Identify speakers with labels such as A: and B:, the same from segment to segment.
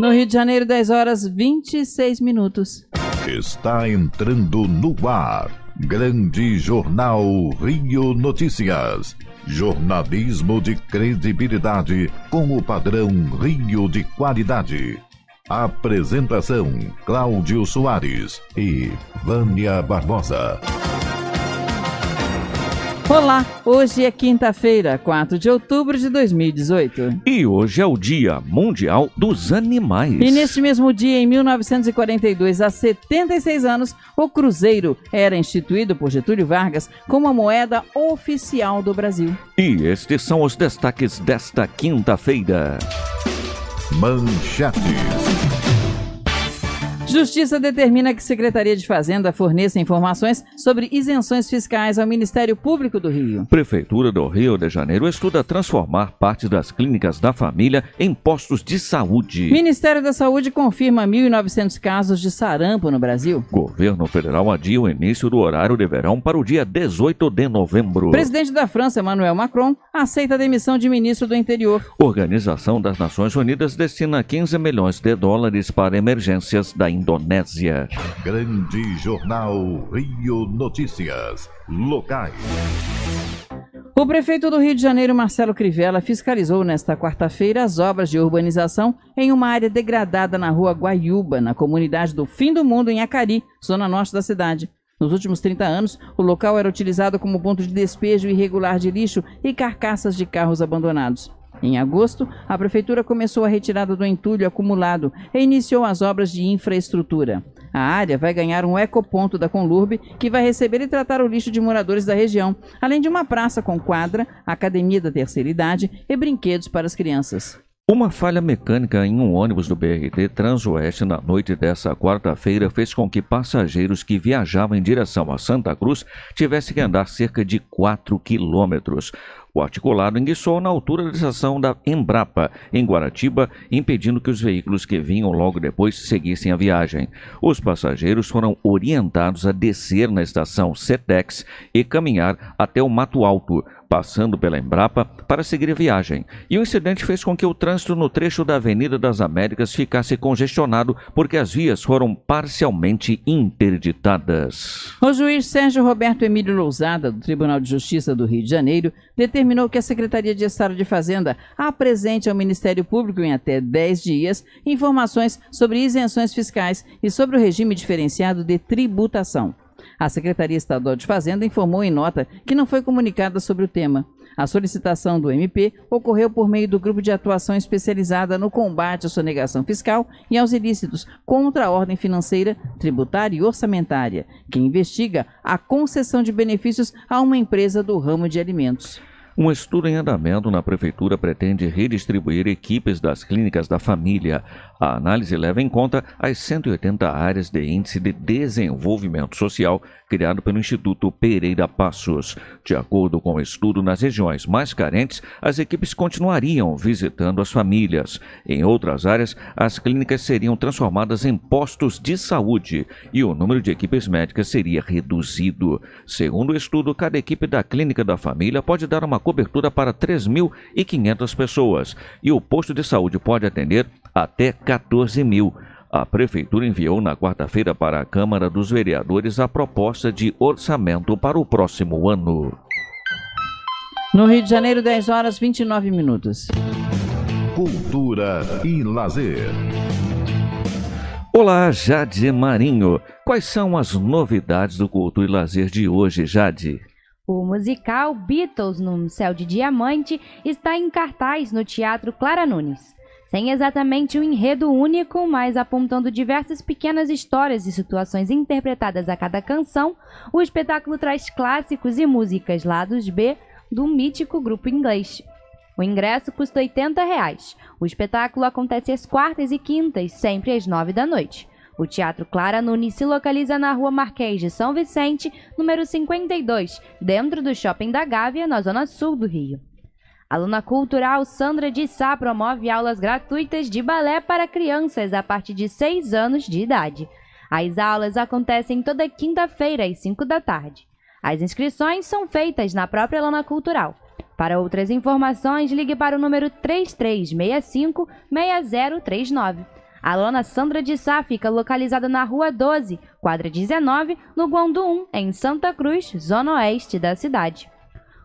A: No Rio de Janeiro, 10 horas 26 minutos.
B: Está entrando no ar. Grande Jornal Rio Notícias. Jornalismo de credibilidade com o padrão Rio de qualidade. Apresentação: Cláudio Soares e Vânia Barbosa.
A: Olá, hoje é quinta-feira, 4 de outubro de 2018. E hoje
C: é o Dia Mundial dos Animais. E neste
A: mesmo dia, em 1942, há 76 anos, o Cruzeiro era instituído por Getúlio Vargas como a moeda oficial do Brasil.
C: E estes são os destaques desta quinta-feira. Manchetes.
A: Justiça determina que Secretaria de Fazenda forneça informações sobre isenções fiscais ao Ministério Público
C: do Rio. Prefeitura do Rio de Janeiro estuda transformar parte das clínicas da família em postos de saúde.
A: Ministério da Saúde confirma 1.900 casos de sarampo no Brasil.
C: Governo federal adia o início do horário de verão para o dia 18 de novembro. Presidente
A: da França, Emmanuel Macron, aceita a demissão de ministro do Interior.
C: Organização das Nações Unidas destina 15 milhões de dólares para emergências da Indonésia.
B: Grande Jornal Rio Notícias. Locais.
A: O prefeito do Rio de Janeiro, Marcelo Crivella, fiscalizou nesta quarta-feira as obras de urbanização em uma área degradada na rua Guaiúba, na comunidade do Fim do Mundo, em Acari, zona norte da cidade. Nos últimos 30 anos, o local era utilizado como ponto de despejo irregular de lixo e carcaças de carros abandonados. Em agosto, a prefeitura começou a retirada do entulho acumulado e iniciou as obras de infraestrutura. A área vai ganhar um ecoponto da Conlurb, que vai receber e tratar o lixo de moradores da região, além de uma praça com quadra, academia da terceira idade e brinquedos para as crianças.
C: Uma falha mecânica em um ônibus do BRT Transoeste na noite dessa quarta-feira fez com que passageiros que viajavam em direção a Santa Cruz tivessem que andar cerca de 4 quilômetros. O articulado enguiçou na altura da estação da Embrapa, em Guaratiba, impedindo que os veículos que vinham logo depois seguissem a viagem. Os passageiros foram orientados a descer na estação Setex e caminhar até o Mato Alto, passando pela Embrapa, para seguir a viagem, e o incidente fez com que o trânsito no trecho da Avenida das Américas ficasse congestionado porque as vias foram parcialmente interditadas.
A: O juiz Sérgio Roberto Emílio Lousada, do Tribunal de Justiça do Rio de Janeiro, determinou que a Secretaria de Estado de Fazenda apresente ao Ministério Público em até 10 dias informações sobre isenções fiscais e sobre o regime diferenciado de tributação. A Secretaria Estadual de Fazenda informou em nota que não foi comunicada sobre o tema. A solicitação do MP ocorreu por meio do Grupo de Atuação Especializada no Combate à Sonegação Fiscal e aos Ilícitos contra a Ordem Financeira, Tributária e Orçamentária, que investiga a concessão de benefícios a uma empresa do ramo de alimentos.
C: Um estudo em andamento na Prefeitura pretende redistribuir equipes das clínicas da família. A análise leva em conta as 180 áreas de índice de desenvolvimento social criado pelo Instituto Pereira Passos. De acordo com o estudo, nas regiões mais carentes, as equipes continuariam visitando as famílias. Em outras áreas, as clínicas seriam transformadas em postos de saúde e o número de equipes médicas seria reduzido. Segundo o estudo, cada equipe da clínica da família pode dar uma cobertura para 3.500 pessoas e o posto de saúde pode atender até 14 mil. A Prefeitura enviou na quarta-feira para a Câmara dos Vereadores a proposta de orçamento para o próximo ano.
A: No Rio de Janeiro, 10 horas 29 minutos.
B: Cultura e lazer.
C: Olá, Jade Marinho. Quais são as novidades do Cultura e Lazer de hoje, Jade?
D: O musical Beatles num Céu de Diamante está em cartaz no Teatro Clara Nunes. Sem exatamente um enredo único, mas apontando diversas pequenas histórias e situações interpretadas a cada canção, o espetáculo traz clássicos e músicas lados B do mítico grupo inglês. O ingresso custa R$ Reais. O espetáculo acontece às quartas e quintas, sempre às nove da noite. O Teatro Clara Nunes se localiza na Rua Marquês de São Vicente, número 52, dentro do Shopping da Gávea, na zona sul do Rio. Aluna cultural Sandra de Sá promove aulas gratuitas de balé para crianças a partir de 6 anos de idade. As aulas acontecem toda quinta-feira às 5 da tarde. As inscrições são feitas na própria Aluna Cultural. Para outras informações, ligue para o número 3365 6039. A lona Sandra de Sá fica localizada na Rua 12, quadra 19, no Guandu 1, em Santa Cruz, zona oeste da cidade.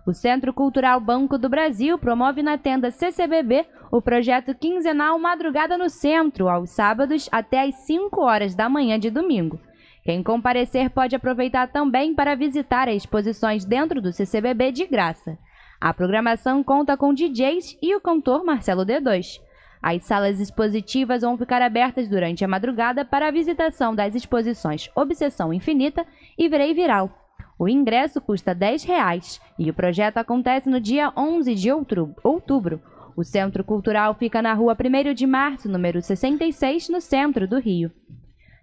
D: O Centro Cultural Banco do Brasil promove na tenda CCBB o projeto quinzenal Madrugada no Centro, aos sábados até às 5 horas da manhã de domingo. Quem comparecer pode aproveitar também para visitar as exposições dentro do CCBB de graça. A programação conta com DJs e o cantor Marcelo D2. As salas expositivas vão ficar abertas durante a madrugada para a visitação das exposições Obsessão Infinita e Virei Viral. O ingresso custa R$ 10 e o projeto acontece no dia 11 de outubro. O Centro Cultural fica na rua 1 de Março, número 66, no centro do Rio.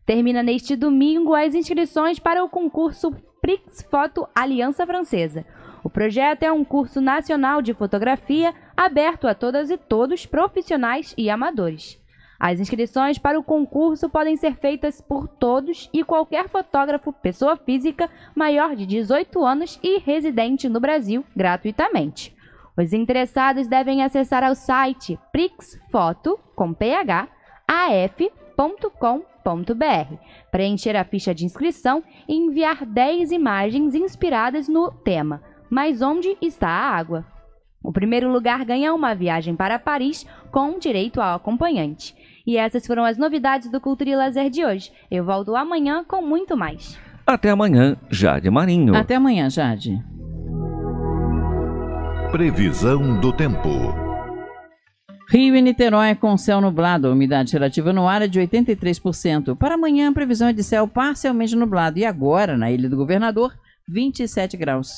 D: Termina neste domingo as inscrições para o concurso Prix Foto Aliança Francesa. O projeto é um curso nacional de fotografia aberto a todas e todos, profissionais e amadores. As inscrições para o concurso podem ser feitas por todos e qualquer fotógrafo, pessoa física, maior de 18 anos e residente no Brasil, gratuitamente. Os interessados devem acessar ao site prixfoto.com.br, preencher a ficha de inscrição e enviar 10 imagens inspiradas no tema Mas onde está a água? O primeiro lugar ganha uma viagem para Paris com direito ao acompanhante. E essas foram as novidades do Cultura e Lazer de hoje. Eu volto amanhã com muito mais.
C: Até amanhã, Jade Marinho. Até amanhã, Jade.
B: Previsão do tempo.
A: Rio e Niterói com céu nublado, a umidade relativa no ar é de 83%. Para amanhã, a previsão é de céu parcialmente nublado. E agora, na Ilha do Governador, 27 graus.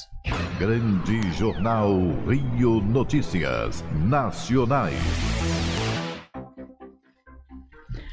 B: Grande Jornal Rio Notícias Nacionais.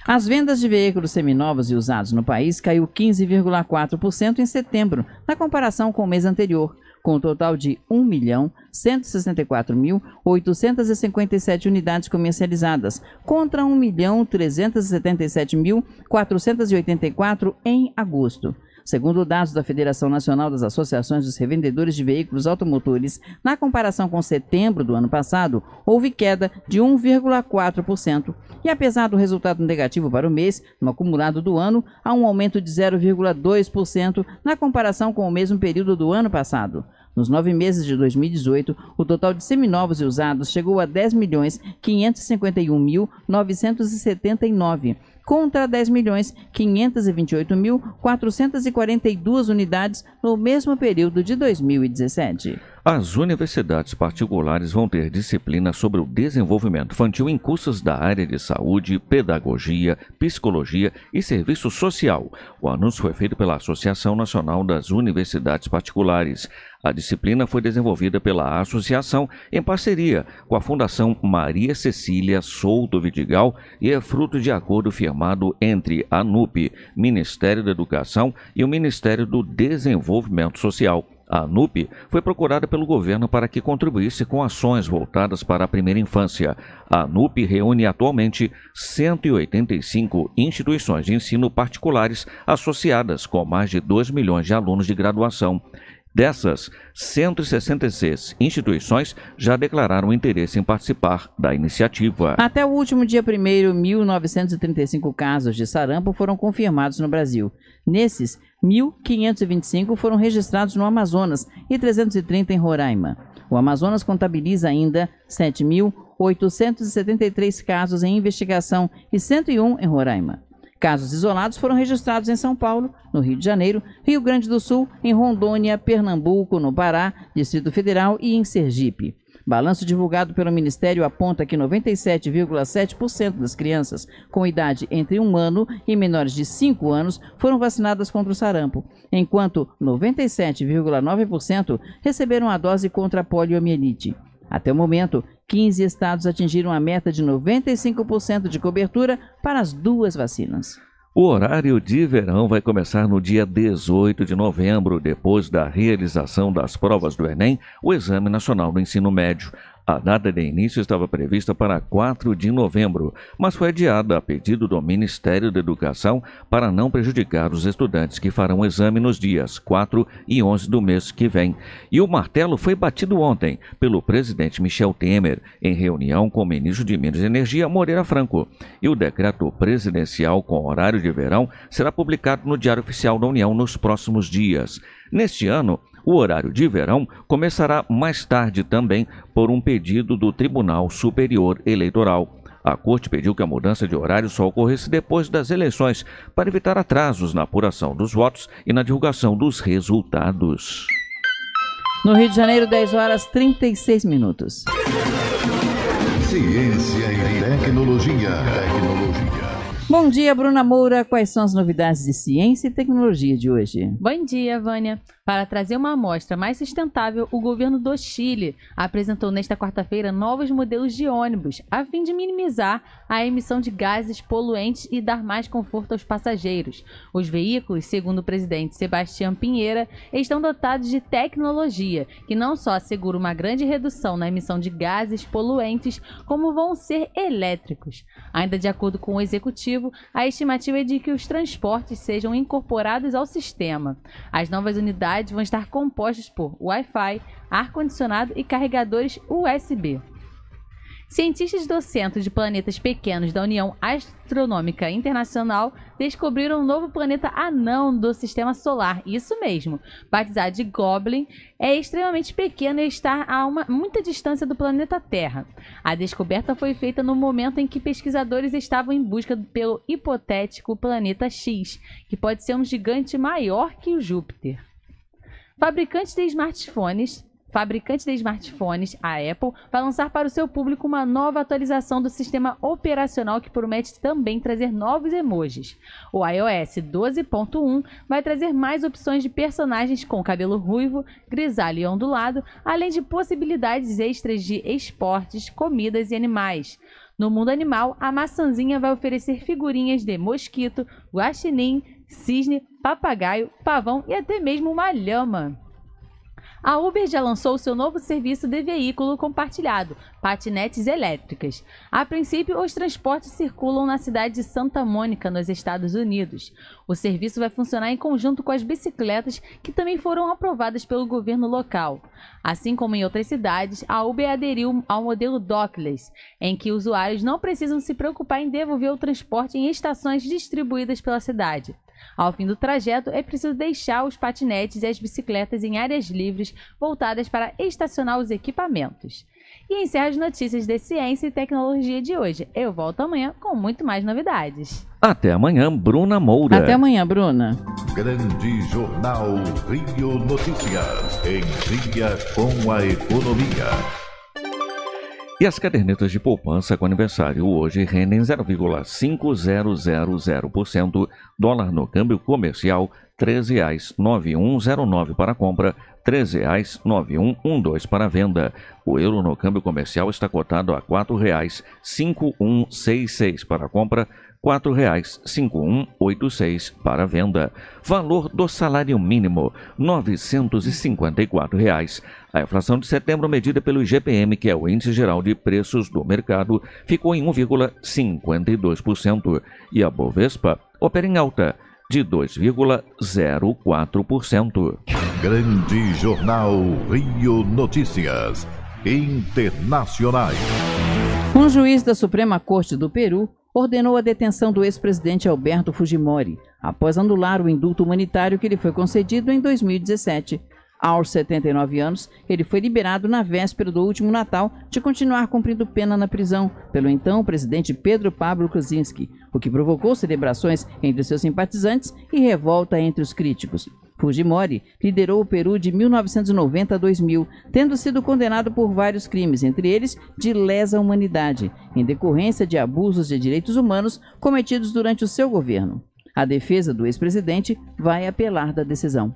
A: As vendas de veículos seminovos e usados no país caiu 15,4% em setembro, na comparação com o mês anterior, com um total de 1.164.857 unidades comercializadas, contra 1.377.484 em agosto. Segundo dados da Federação Nacional das Associações dos Revendedores de Veículos Automotores, na comparação com setembro do ano passado, houve queda de 1,4%. E apesar do resultado negativo para o mês, no acumulado do ano, há um aumento de 0,2% na comparação com o mesmo período do ano passado. Nos nove meses de 2018, o total de seminovos e usados chegou a 10.551.979, contra 10 milhões 528 mil 442 unidades no mesmo período de 2017.
C: As universidades particulares vão ter disciplina sobre o desenvolvimento infantil em cursos da área de saúde, pedagogia, psicologia e serviço social. O anúncio foi feito pela Associação Nacional das Universidades Particulares. A disciplina foi desenvolvida pela associação em parceria com a Fundação Maria Cecília Souto Vidigal e é fruto de acordo firmado formado entre a NUP, Ministério da Educação, e o Ministério do Desenvolvimento Social. A ANUP foi procurada pelo governo para que contribuísse com ações voltadas para a primeira infância. A ANUP reúne atualmente 185 instituições de ensino particulares associadas com mais de 2 milhões de alunos de graduação. Dessas, 166 instituições já declararam interesse em participar da iniciativa.
A: Até o último dia 1, 1.935 casos de sarampo foram confirmados no Brasil. Nesses, 1.525 foram registrados no Amazonas e 330 em Roraima. O Amazonas contabiliza ainda 7.873 casos em investigação e 101 em Roraima. Casos isolados foram registrados em São Paulo, no Rio de Janeiro, Rio Grande do Sul, em Rondônia, Pernambuco, no Pará, Distrito Federal e em Sergipe. Balanço divulgado pelo Ministério aponta que 97,7% das crianças com idade entre um ano e menores de 5 anos foram vacinadas contra o sarampo, enquanto 97,9% receberam a dose contra a poliomielite. Até o momento, 15 estados atingiram a meta de 95% de cobertura para as duas vacinas.
C: O horário de verão vai começar no dia 18 de novembro, depois da realização das provas do Enem, o Exame Nacional do Ensino Médio. A data de início estava prevista para 4 de novembro, mas foi adiada a pedido do Ministério da Educação para não prejudicar os estudantes que farão o exame nos dias 4 e 11 do mês que vem. E o martelo foi batido ontem pelo presidente Michel Temer, em reunião com o ministro de Minas e Energia, Moreira Franco. E o decreto presidencial com horário de verão será publicado no Diário Oficial da União nos próximos dias. Neste ano, o horário de verão começará mais tarde também por um pedido do Tribunal Superior Eleitoral. A corte pediu que a mudança de horário só ocorresse depois das eleições, para evitar atrasos na apuração dos votos e na divulgação dos resultados.
A: No Rio de Janeiro, 10 horas 36 minutos.
B: Ciência e tecnologia. tecnologia.
A: Bom dia, Bruna Moura. Quais são as novidades de ciência e tecnologia de hoje?
E: Bom dia, Vânia. Para trazer uma amostra mais sustentável, o governo do Chile apresentou nesta quarta-feira novos modelos de ônibus, a fim de minimizar a emissão de gases poluentes e dar mais conforto aos passageiros. Os veículos, segundo o presidente Sebastião Pinheira, estão dotados de tecnologia que não só assegura uma grande redução na emissão de gases poluentes, como vão ser elétricos. Ainda de acordo com o executivo, a estimativa é de que os transportes sejam incorporados ao sistema. As novas unidades vão estar compostas por Wi-Fi, ar-condicionado e carregadores USB. Cientistas do Centro de Planetas Pequenos da União Astronômica Internacional descobriram um novo planeta anão do sistema solar. Isso mesmo, batizado de Goblin, é extremamente pequeno e está a uma, muita distância do planeta Terra. A descoberta foi feita no momento em que pesquisadores estavam em busca pelo hipotético planeta X, que pode ser um gigante maior que o Júpiter. Fabricantes de smartphones fabricante de smartphones, a Apple, vai lançar para o seu público uma nova atualização do sistema operacional que promete também trazer novos emojis. O iOS 12.1 vai trazer mais opções de personagens com cabelo ruivo, grisalho e ondulado, além de possibilidades extras de esportes, comidas e animais. No mundo animal, a maçãzinha vai oferecer figurinhas de mosquito, guaxinim, cisne, papagaio, pavão e até mesmo uma lhama. A Uber já lançou seu novo serviço de veículo compartilhado, patinetes elétricas. A princípio, os transportes circulam na cidade de Santa Mônica, nos Estados Unidos. O serviço vai funcionar em conjunto com as bicicletas que também foram aprovadas pelo governo local. Assim como em outras cidades, a Uber aderiu ao modelo Dockless, em que usuários não precisam se preocupar em devolver o transporte em estações distribuídas pela cidade. Ao fim do trajeto, é preciso deixar os patinetes e as bicicletas em áreas livres voltadas para estacionar os equipamentos. E encerra as notícias de ciência e tecnologia de hoje. Eu volto amanhã com muito mais novidades.
C: Até amanhã, Bruna Moura. Até amanhã, Bruna.
B: Grande Jornal Rio Notícias. Em dia com a economia.
C: E as cadernetas de poupança com aniversário hoje rendem 0,5000%, dólar no câmbio comercial R$ 13,9109 para compra, R$ 13,9112 para venda. O euro no câmbio comercial está cotado a R$ 4,5166 para compra, R$ 4,5186 para venda. Valor do salário mínimo, R$ 954. Reais. A inflação de setembro, medida pelo IGPM, que é o Índice Geral de Preços do Mercado, ficou em 1,52%. E a Bovespa opera em alta de 2,04%. Grande Jornal Rio
B: Notícias Internacionais.
A: Um juiz da Suprema Corte do Peru ordenou a detenção do ex-presidente Alberto Fujimori, após anular o indulto humanitário que lhe foi concedido em 2017. Aos 79 anos, ele foi liberado na véspera do último Natal de continuar cumprindo pena na prisão pelo então presidente Pedro Pablo Kuczynski, o que provocou celebrações entre seus simpatizantes e revolta entre os críticos. Fujimori liderou o Peru de 1990 a 2000, tendo sido condenado por vários crimes, entre eles de lesa humanidade, em decorrência de abusos de direitos humanos cometidos durante o seu governo. A defesa do ex-presidente vai apelar da decisão.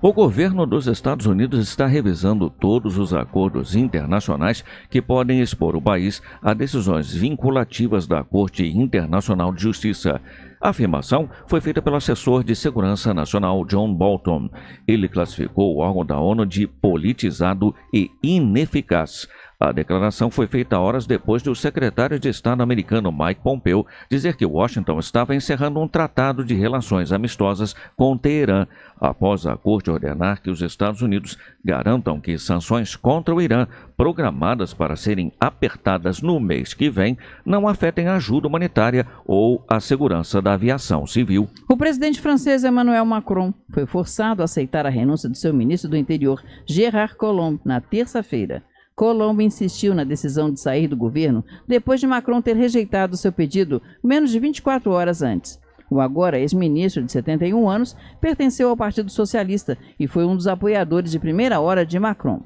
C: O governo dos Estados Unidos está revisando todos os acordos internacionais que podem expor o país a decisões vinculativas da Corte Internacional de Justiça. A afirmação foi feita pelo assessor de Segurança Nacional John Bolton. Ele classificou o órgão da ONU de politizado e ineficaz, a declaração foi feita horas depois do secretário de Estado americano Mike Pompeo dizer que Washington estava encerrando um tratado de relações amistosas com Teherã, após a corte ordenar que os Estados Unidos garantam que sanções contra o Irã, programadas para serem apertadas no mês que vem, não afetem a ajuda humanitária ou a segurança da aviação civil.
A: O presidente francês Emmanuel Macron foi forçado a aceitar a renúncia do seu ministro do Interior, Gerard Collomb, na terça-feira. Colombo insistiu na decisão de sair do governo depois de Macron ter rejeitado seu pedido menos de 24 horas antes. O agora ex-ministro de 71 anos pertenceu ao Partido Socialista e foi um dos apoiadores de primeira hora de Macron.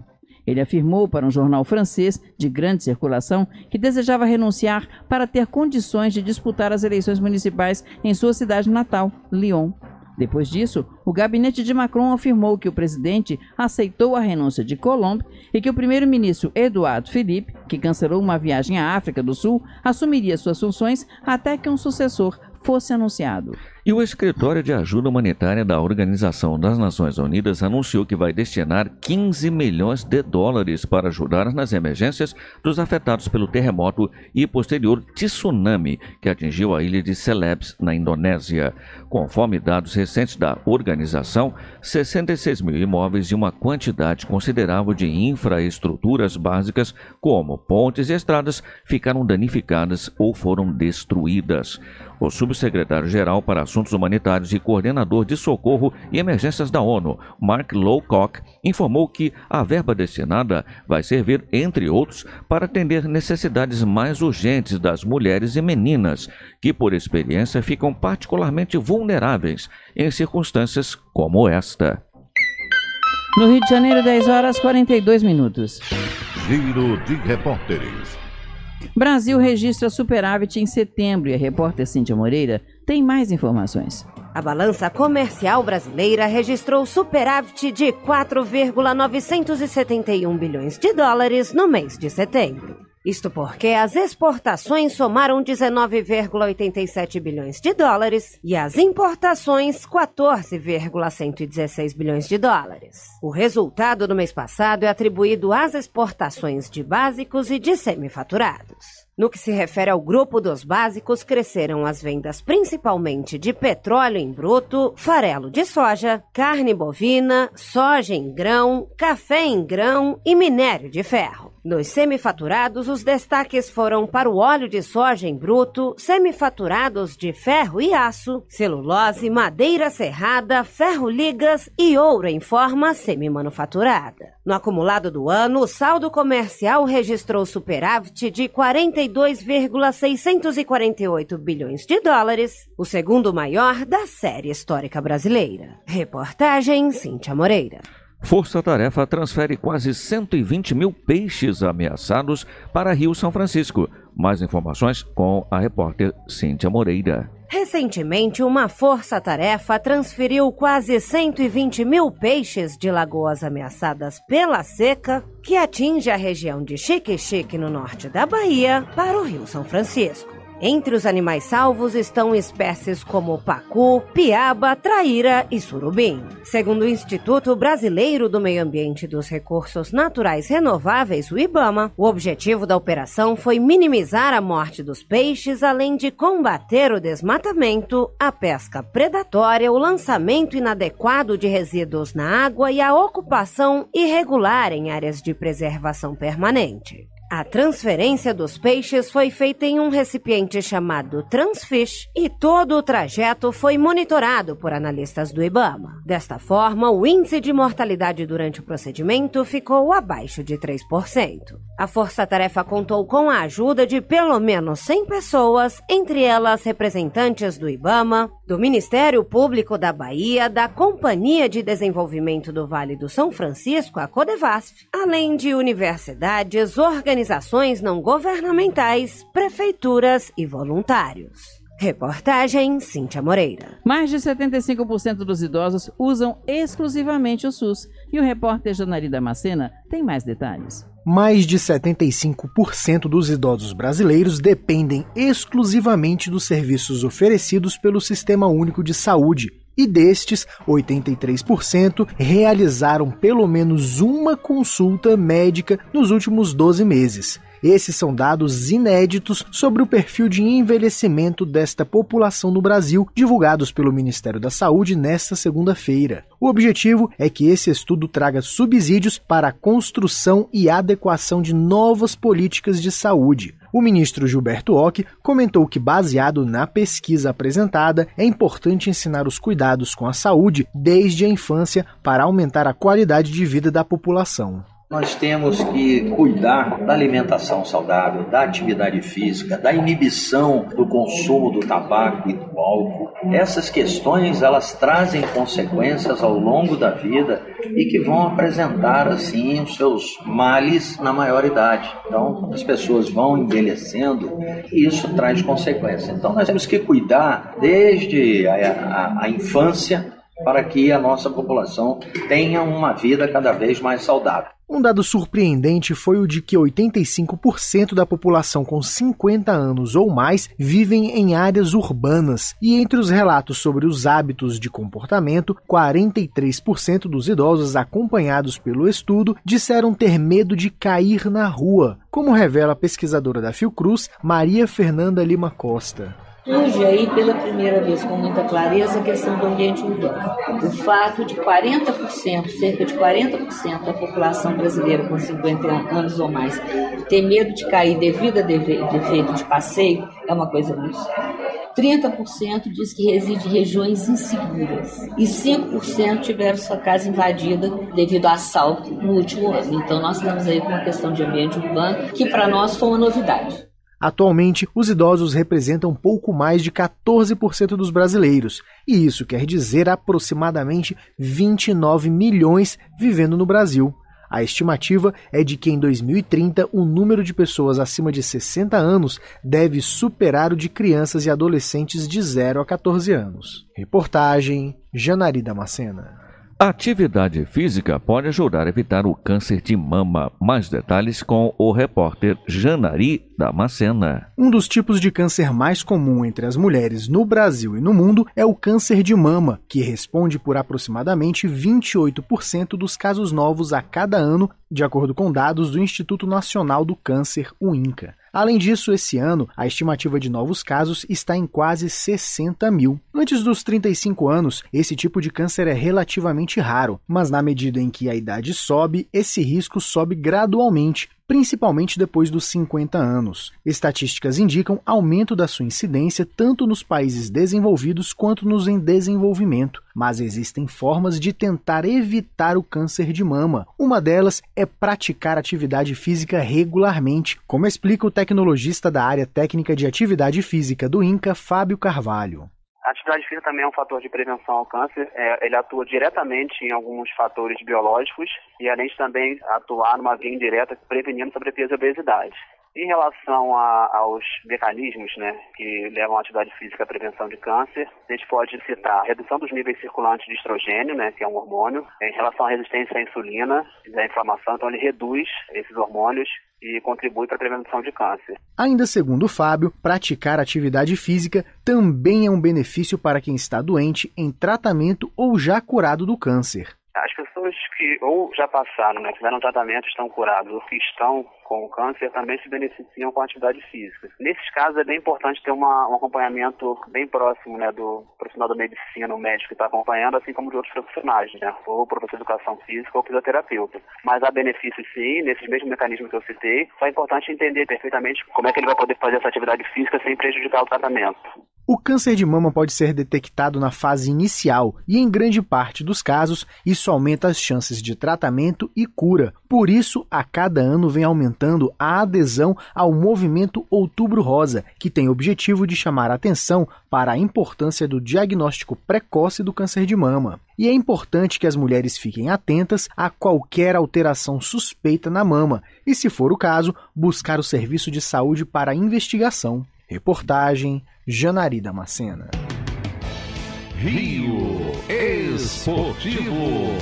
A: Ele afirmou para um jornal francês de grande circulação que desejava renunciar para ter condições de disputar as eleições municipais em sua cidade natal, Lyon. Depois disso, o gabinete de Macron afirmou que o presidente aceitou a renúncia de Colombo e que o primeiro-ministro Eduardo Philippe, que cancelou uma viagem à África do Sul, assumiria suas funções até que um sucessor fosse anunciado.
C: E o Escritório de Ajuda Humanitária da Organização das Nações Unidas anunciou que vai destinar 15 milhões de dólares para ajudar nas emergências dos afetados pelo terremoto e posterior tsunami que atingiu a ilha de Celebes, na Indonésia. Conforme dados recentes da organização, 66 mil imóveis e uma quantidade considerável de infraestruturas básicas, como pontes e estradas, ficaram danificadas ou foram destruídas. O subsecretário-geral para a Assuntos Humanitários e coordenador de Socorro e Emergências da ONU, Mark Lowcock, informou que a verba destinada vai servir, entre outros, para atender necessidades mais urgentes das mulheres e meninas, que por experiência ficam particularmente vulneráveis em circunstâncias como esta.
A: No Rio de Janeiro, 10 horas 42 minutos.
C: Giro de repórteres.
A: Brasil registra superávit em setembro e a repórter Cíntia Moreira tem mais informações.
F: A balança comercial brasileira registrou superávit de 4,971 bilhões de dólares no mês de setembro. Isto porque as exportações somaram 19,87 bilhões de dólares e as importações 14,116 bilhões de dólares. O resultado do mês passado é atribuído às exportações de básicos e de semifaturados. No que se refere ao grupo dos básicos, cresceram as vendas principalmente de petróleo em bruto, farelo de soja, carne bovina, soja em grão, café em grão e minério de ferro. Nos semifaturados, os destaques foram para o óleo de soja em bruto, semifaturados de ferro e aço, celulose, madeira serrada, ferro ligas e ouro em forma semimanufaturada. No acumulado do ano, o saldo comercial registrou superávit de 42,648 bilhões de dólares, o segundo maior da série histórica brasileira. Reportagem Cíntia Moreira.
C: Força Tarefa transfere quase 120 mil peixes ameaçados para Rio São Francisco. Mais informações com a repórter Cíntia Moreira.
F: Recentemente, uma força-tarefa transferiu quase 120 mil peixes de lagoas ameaçadas pela seca, que atinge a região de Xique-Xique, no norte da Bahia, para o Rio São Francisco. Entre os animais salvos estão espécies como pacu, piaba, traíra e surubim. Segundo o Instituto Brasileiro do Meio Ambiente e dos Recursos Naturais Renováveis, o IBAMA, o objetivo da operação foi minimizar a morte dos peixes, além de combater o desmatamento, a pesca predatória, o lançamento inadequado de resíduos na água e a ocupação irregular em áreas de preservação permanente. A transferência dos peixes foi feita em um recipiente chamado Transfish e todo o trajeto foi monitorado por analistas do IBAMA. Desta forma, o índice de mortalidade durante o procedimento ficou abaixo de 3%. A força-tarefa contou com a ajuda de pelo menos 100 pessoas, entre elas representantes do IBAMA, do Ministério Público da Bahia, da Companhia de Desenvolvimento do Vale do São Francisco, a Codevasf, além de universidades, organizações não governamentais, prefeituras e voluntários. Reportagem Cíntia Moreira. Mais de 75% dos
A: idosos usam exclusivamente o SUS e o repórter Janari Damascena tem mais detalhes
G: mais de 75% dos idosos brasileiros dependem exclusivamente dos serviços oferecidos pelo Sistema Único de Saúde. E destes, 83% realizaram pelo menos uma consulta médica nos últimos 12 meses. Esses são dados inéditos sobre o perfil de envelhecimento desta população no Brasil, divulgados pelo Ministério da Saúde nesta segunda-feira. O objetivo é que esse estudo traga subsídios para a construção e adequação de novas políticas de saúde. O ministro Gilberto Ock comentou que, baseado na pesquisa apresentada, é importante ensinar os cuidados com a saúde desde a infância para aumentar a qualidade de vida da população
F: nós temos
G: que cuidar da alimentação saudável, da atividade física, da inibição do consumo do tabaco e do álcool. Essas questões elas trazem consequências ao longo da vida e que vão apresentar assim os seus males na maior idade. Então, as pessoas vão envelhecendo e isso traz consequências. Então, nós temos que cuidar desde a, a, a infância para que a nossa população tenha uma vida cada vez mais saudável. Um dado surpreendente foi o de que 85% da população com 50 anos ou mais vivem em áreas urbanas, e entre os relatos sobre os hábitos de comportamento, 43% dos idosos acompanhados pelo estudo disseram ter medo de cair na rua, como revela a pesquisadora da Fiocruz, Maria Fernanda Lima Costa
A: surge aí pela primeira vez com muita clareza a questão do ambiente urbano. O fato de 40%, cerca de 40% da população brasileira com 50
F: anos ou mais ter medo de cair devido a defeito de passeio é uma coisa muito
D: 30% diz que reside em regiões
F: inseguras e 5% tiveram sua casa invadida devido a assalto no último ano. Então nós estamos aí com uma questão de ambiente urbano que para nós foi uma novidade.
G: Atualmente, os idosos representam pouco mais de 14% dos brasileiros, e isso quer dizer aproximadamente 29 milhões vivendo no Brasil. A estimativa é de que em 2030 o número de pessoas acima de 60 anos deve superar o de crianças e adolescentes de 0 a 14 anos. Reportagem Janari Damascena
C: atividade física pode ajudar a evitar o câncer de mama. Mais detalhes com o repórter Janari Damascena.
G: Um dos tipos de câncer mais comum entre as mulheres no Brasil e no mundo é o câncer de mama, que responde por aproximadamente 28% dos casos novos a cada ano, de acordo com dados do Instituto Nacional do Câncer, o INCA. Além disso, esse ano, a estimativa de novos casos está em quase 60 mil. Antes dos 35 anos, esse tipo de câncer é relativamente raro, mas na medida em que a idade sobe, esse risco sobe gradualmente, principalmente depois dos 50 anos. Estatísticas indicam aumento da sua incidência tanto nos países desenvolvidos quanto nos em desenvolvimento, mas existem formas de tentar evitar o câncer de mama. Uma delas é praticar atividade física regularmente, como explica o tecnologista da área técnica de atividade física do INCA, Fábio Carvalho.
H: A atividade física também é um fator de prevenção ao câncer. É, ele atua diretamente em alguns fatores biológicos e, além de também atuar numa via indireta, prevenindo sobrepeso e obesidade. Em relação a, aos mecanismos né, que levam à atividade física à prevenção de câncer, a gente pode citar redução dos níveis circulantes de estrogênio, né, que é um hormônio, em relação à resistência à insulina e à inflamação, então ele reduz esses hormônios e contribui para a prevenção de câncer.
G: Ainda segundo o Fábio, praticar atividade física também é um benefício para quem está doente, em tratamento ou já curado do câncer.
H: As pessoas que ou já passaram, né, tiveram tratamento, estão curados, ou que estão com câncer, também se beneficiam com a atividade física. Nesses casos, é bem importante ter uma, um acompanhamento bem próximo né, do profissional da medicina, o médico que está acompanhando, assim como de outros profissionais, né, ou professor de educação física ou fisioterapeuta. Mas há benefícios, sim, nesses mesmos mecanismos que eu citei. Só é importante entender perfeitamente como é que ele vai poder fazer essa atividade física sem prejudicar
C: o tratamento.
G: O câncer de mama pode ser detectado na fase inicial e, em grande parte dos casos, isso aumenta as chances de tratamento e cura. Por isso, a cada ano vem aumentando a adesão ao movimento Outubro Rosa, que tem o objetivo de chamar atenção para a importância do diagnóstico precoce do câncer de mama. E é importante que as mulheres fiquem atentas a qualquer alteração suspeita na mama e, se for o caso, buscar o serviço de saúde para investigação. Reportagem Janari Damascena. Rio
B: Esportivo.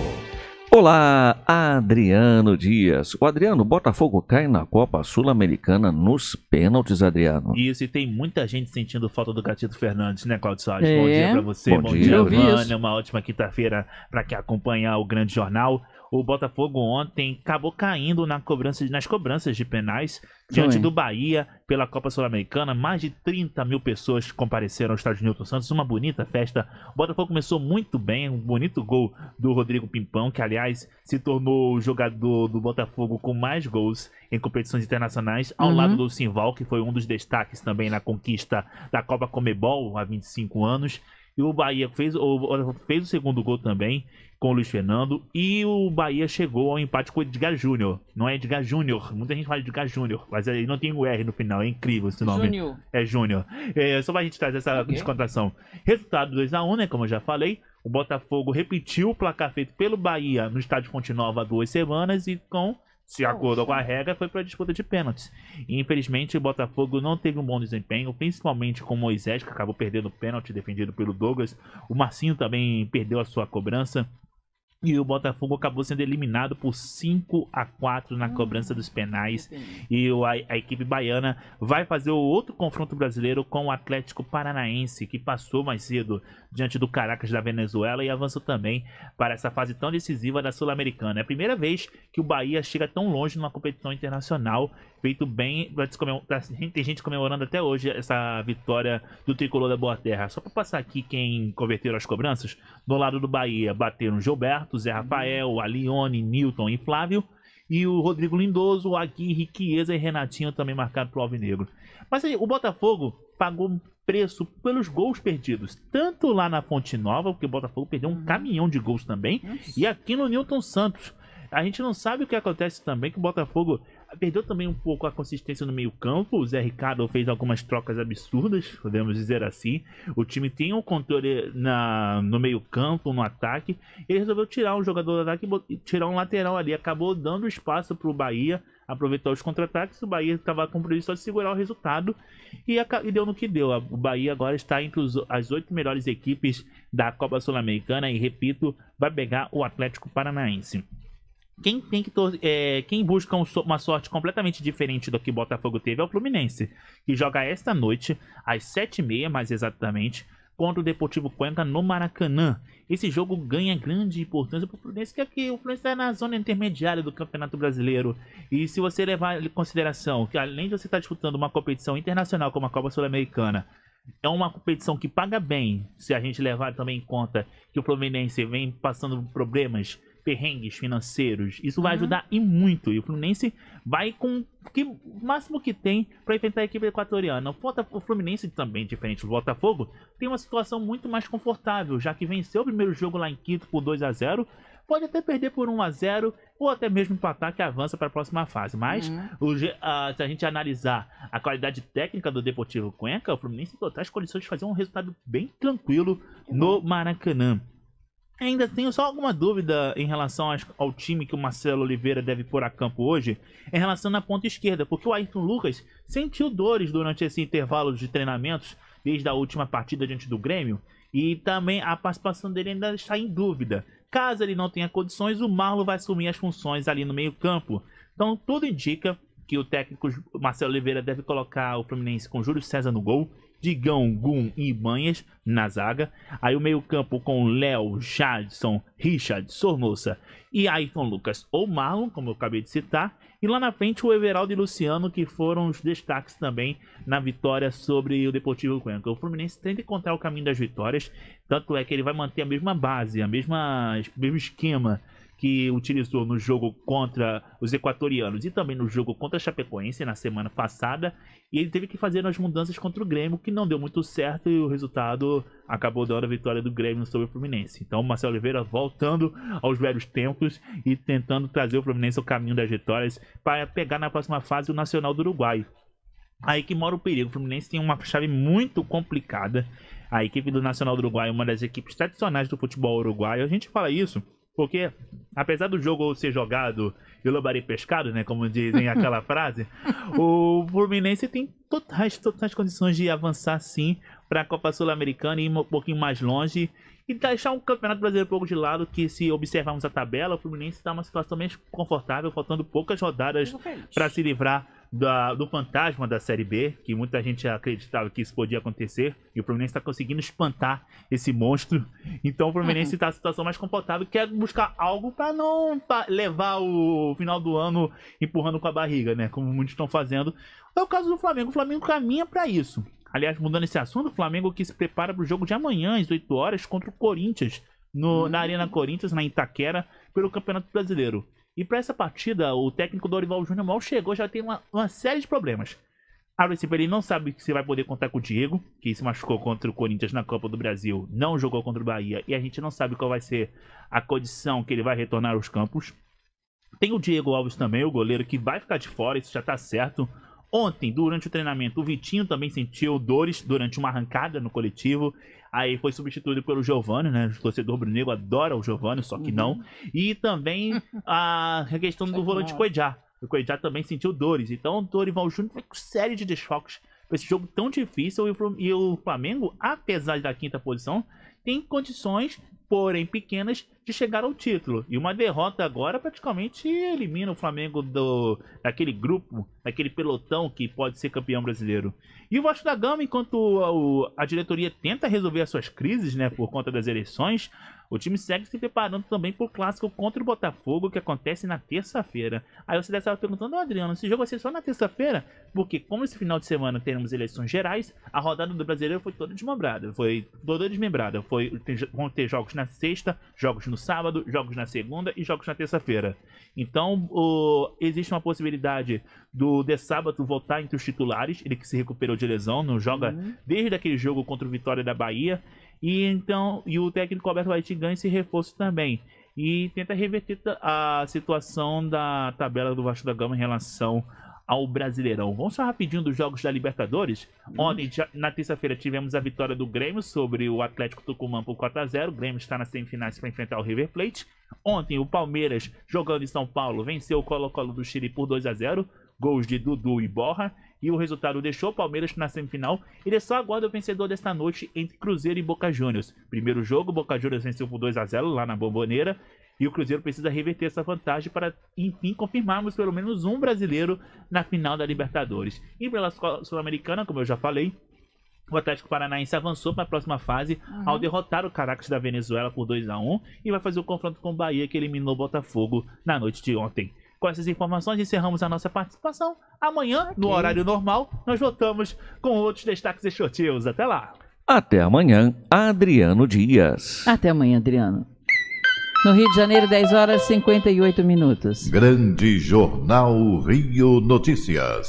C: Olá, Adriano Dias. O Adriano, Botafogo cai na Copa Sul-Americana nos pênaltis, Adriano.
H: Isso, e tem muita gente sentindo falta do Gatito Fernandes, né, Claudio Salles? É. Bom dia pra você, bom, bom dia, dia Vânia. Uma ótima quinta-feira para quem acompanhar o Grande Jornal o Botafogo ontem acabou caindo na cobrança, nas cobranças de penais diante Sim. do Bahia pela Copa Sul-Americana. Mais de 30 mil pessoas compareceram ao estádio Newton Santos. Uma bonita festa. O Botafogo começou muito bem, um bonito gol do Rodrigo Pimpão, que aliás se tornou o jogador do Botafogo com mais gols em competições internacionais, ao uhum. lado do Simval, que foi um dos destaques também na conquista da Copa Comebol há 25 anos. E o Bahia fez o, fez o segundo gol também com o Luiz Fernando. E o Bahia chegou ao empate com o Edgar Júnior. Não é Edgar Júnior. Muita gente fala Edgar Júnior, mas ele não tem o R no final. É incrível esse nome. Júnior. É Júnior. É, só pra gente trazer essa okay. descontração. Resultado 2x1, né? Como eu já falei. O Botafogo repetiu o placar feito pelo Bahia no estádio Fonte Nova há duas semanas e com se acordou com a regra, foi para a disputa de pênaltis. E, infelizmente, o Botafogo não teve um bom desempenho, principalmente com o Moisés, que acabou perdendo o pênalti defendido pelo Douglas. O Marcinho também perdeu a sua cobrança. E o Botafogo acabou sendo eliminado por 5 a 4 na cobrança hum, dos penais. E a, a, equipe baiana vai fazer o outro confronto brasileiro com o Atlético Paranaense, que passou mais cedo diante do Caracas da Venezuela e avançou também para essa fase tão decisiva da Sul-Americana. É a primeira vez que o Bahia chega tão longe numa competição internacional, feito bem. Tem gente comemorando até hoje essa vitória do tricolor da Boa Terra. Só para passar aqui quem converteram as cobranças: do lado do Bahia bateram Gilberto, Zé Rafael, Alione, Newton e Flávio e o Rodrigo Lindoso, o Aguirre, Chiesa e Renatinho também marcado pro Alvinegro. Mas aí, o Botafogo pagou preço pelos gols perdidos, tanto lá na Fonte Nova, porque o Botafogo perdeu um uhum. caminhão de gols também, e aqui no Newton Santos. A gente não sabe o que acontece também, que o Botafogo perdeu também um pouco a consistência no meio-campo. O Zé Ricardo fez algumas trocas absurdas, podemos dizer assim. O time tem um controle na, no meio-campo, no ataque. Ele resolveu tirar um jogador do ataque tirar um lateral ali. Acabou dando espaço para o Bahia aproveitar os contra-ataques. O Bahia estava com prejuízo só de segurar o resultado e, e, deu no que deu. O Bahia agora está entre os, as oito melhores equipes da Copa Sul-Americana e, repito, vai pegar o Atlético Paranaense. Quem que é, quem busca um, uma sorte completamente diferente do que o Botafogo teve é o Fluminense, que joga esta noite, às 7h30, mais exatamente, contra o Deportivo Cuenca no Maracanã. Esse jogo ganha grande importância para o Fluminense, que o Fluminense está na zona intermediária do Campeonato Brasileiro. E se você levar em consideração que além de você estar tá disputando uma competição internacional como a Copa Sul-Americana, é uma competição que paga bem, se a gente levar também em conta que o Fluminense vem passando problemas perrengues financeiros. Isso vai uhum. ajudar e muito. E o Fluminense vai com que, o máximo que tem para enfrentar a equipe equatoriana. O Fluminense também, diferente do Botafogo, tem uma situação muito mais confortável, já que venceu o primeiro jogo lá em Quito por 2 a 0 pode até perder por 1 a 0 ou até mesmo empatar que avança para a próxima fase. Mas uhum. o, se a gente analisar a qualidade técnica do Deportivo Cuenca, o Fluminense tem totais condições de fazer um resultado bem tranquilo no Maracanã. Ainda tenho só alguma dúvida em relação ao time que o Marcelo Oliveira deve pôr a campo hoje, em relação na ponta esquerda, porque o Ayrton Lucas sentiu dores durante esse intervalo de treinamentos, desde a última partida diante do Grêmio, e também a participação dele ainda está em dúvida. Caso ele não tenha condições, o Marlon vai assumir as funções ali no meio-campo. Então tudo indica que o técnico Marcelo Oliveira deve colocar o Fluminense com Júlio César no gol, Digão, Gum e Banhas na zaga. Aí o meio-campo com Léo, Jadson, Richard, Sornosa e Ayrton Lucas ou Marlon, como eu acabei de citar. E lá na frente o Everaldo e Luciano, que foram os destaques também na vitória sobre o Deportivo Cuenca. O Fluminense tenta encontrar o caminho das vitórias, tanto é que ele vai manter a mesma base, a mesma, o mesmo esquema que utilizou no jogo contra os equatorianos e também no jogo contra a Chapecoense na semana passada. E ele teve que fazer as mudanças contra o Grêmio, que não deu muito certo e o resultado acabou dando a vitória do Grêmio sobre o Fluminense. Então, Marcelo Oliveira voltando aos velhos tempos e tentando trazer o Fluminense ao caminho das vitórias para pegar na próxima fase o Nacional do Uruguai. Aí que mora o perigo. O Fluminense tem uma chave muito complicada. A equipe do Nacional do Uruguai é uma das equipes tradicionais do futebol uruguaio. A gente fala isso porque, apesar do jogo ser jogado e o lambari pescado, né? Como dizem aquela frase, o Fluminense tem totais, totais condições de avançar sim para a Copa Sul-Americana e ir um pouquinho mais longe e deixar o um Campeonato Brasileiro um pouco de lado, que se observarmos a tabela, o Fluminense está numa situação menos confortável, faltando poucas rodadas para se livrar da, do fantasma da Série B, que muita gente acreditava que isso podia acontecer, e o Fluminense está conseguindo espantar esse monstro. Então o Fluminense está uhum. na situação mais confortável, e quer é buscar algo para não pra levar o final do ano empurrando com a barriga, né? Como muitos estão fazendo. É o caso do Flamengo. O Flamengo caminha para isso. Aliás, mudando esse assunto, o Flamengo que se prepara para o jogo de amanhã, às 8 horas, contra o Corinthians, no, uhum. na Arena Corinthians, na Itaquera, pelo Campeonato Brasileiro. E para essa partida, o técnico Dorival Júnior mal chegou, já tem uma, uma série de problemas. A princípio, ele não sabe se vai poder contar com o Diego, que se machucou contra o Corinthians na Copa do Brasil, não jogou contra o Bahia, e a gente não sabe qual vai ser a condição que ele vai retornar aos campos. Tem o Diego Alves também, o goleiro que vai ficar de fora, isso já tá certo. Ontem, durante o treinamento, o Vitinho também sentiu dores durante uma arrancada no coletivo. Aí foi substituído pelo Giovanni, né? O torcedor Brunego adora o Giovanni, só que uhum. não. E também a questão do volante Coedjá. O Coedjá também sentiu dores. Então o Dorival Júnior foi com série de desfalques para esse jogo tão difícil. E o Flamengo, apesar da quinta posição, tem condições porém pequenas, de chegar ao título. E uma derrota agora praticamente elimina o Flamengo do daquele grupo, daquele pelotão que pode ser campeão brasileiro. E o Vasco da Gama, enquanto a, a diretoria tenta resolver as suas crises, né, por conta das eleições, o time segue se preparando também para o clássico contra o Botafogo, que acontece na terça-feira. Aí você deve estar perguntando, Adriano, esse jogo vai ser só na terça-feira? Porque como esse final de semana teremos eleições gerais, a rodada do Brasileiro foi toda desmembrada, foi toda desmembrada. Foi, tem, vão ter jogos na sexta, jogos no sábado, jogos na segunda e jogos na terça-feira. Então, o, existe uma possibilidade do De Sábado voltar entre os titulares, ele que se recuperou de lesão, não joga uhum. desde aquele jogo contra o Vitória da Bahia, e então e o técnico Alberto White ganha esse reforço também. E tenta reverter a situação da tabela do Vasco da Gama em relação ao Brasileirão. Vamos só rapidinho dos jogos da Libertadores. Uhum. Ontem, na terça-feira, tivemos a vitória do Grêmio sobre o Atlético Tucumã por 4x0. O Grêmio está nas semifinais para enfrentar o River Plate. Ontem, o Palmeiras, jogando em São Paulo, venceu o Colo-Colo do Chile por 2 a 0 Gols de Dudu e Borra e o resultado deixou o Palmeiras na semifinal. Ele é só aguarda o vencedor desta noite entre Cruzeiro e Boca Juniors. Primeiro jogo, Boca Juniors venceu por 2 a 0 lá na Bomboneira. E o Cruzeiro precisa reverter essa vantagem para, enfim, confirmarmos pelo menos um brasileiro na final da Libertadores. E pela Sul-Americana, como eu já falei, o Atlético Paranaense avançou para a próxima fase uhum. ao derrotar o Caracas da Venezuela por 2 a 1 e vai fazer o confronto com o Bahia que eliminou o Botafogo na noite de ontem. Com essas informações, encerramos a nossa participação. Amanhã, okay. no horário normal, nós voltamos com outros destaques esportivos. Até
A: lá!
C: Até amanhã, Adriano Dias. Até amanhã, Adriano.
A: No Rio de Janeiro, 10 horas e 58 minutos.
B: Grande Jornal Rio Notícias.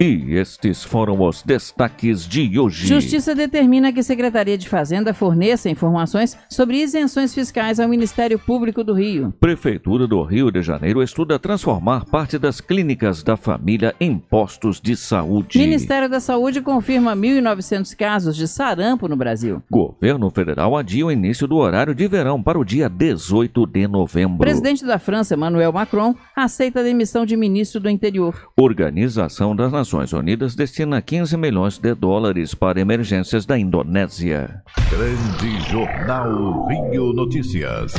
B: E estes foram os destaques de hoje.
A: Justiça determina que a Secretaria de Fazenda forneça informações sobre isenções fiscais ao Ministério Público do Rio.
C: Prefeitura do Rio de Janeiro estuda transformar parte das clínicas da família em postos de saúde. Ministério
A: da Saúde confirma 1.900 casos de sarampo no Brasil.
C: Governo federal adia o início do horário de verão para o dia 18 de novembro. Presidente
A: da França, Emmanuel Macron, aceita a demissão de ministro do
B: Interior.
C: Organização das Nações Nações Unidas destina 15 milhões de dólares para emergências da Indonésia.
B: Grande Jornal Rio Notícias.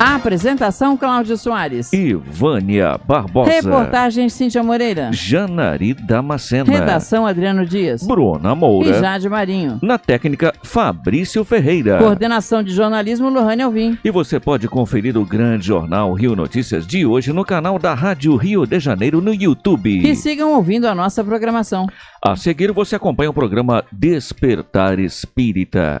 A: Apresentação Cláudio Soares.
C: Ivânia Barbosa. Reportagem
A: Cíntia Moreira.
C: Janari Damascena. Redação
A: Adriano Dias. Bruna
C: Moura. E Jade Marinho. Na técnica Fabrício Ferreira.
A: Coordenação de jornalismo Lohane Alvim.
C: E você pode conferir o grande jornal Rio Notícias de hoje no canal da Rádio Rio de Janeiro no YouTube. E
A: sigam ouvindo a nossa programação.
C: A seguir você acompanha o programa Despertar Espírita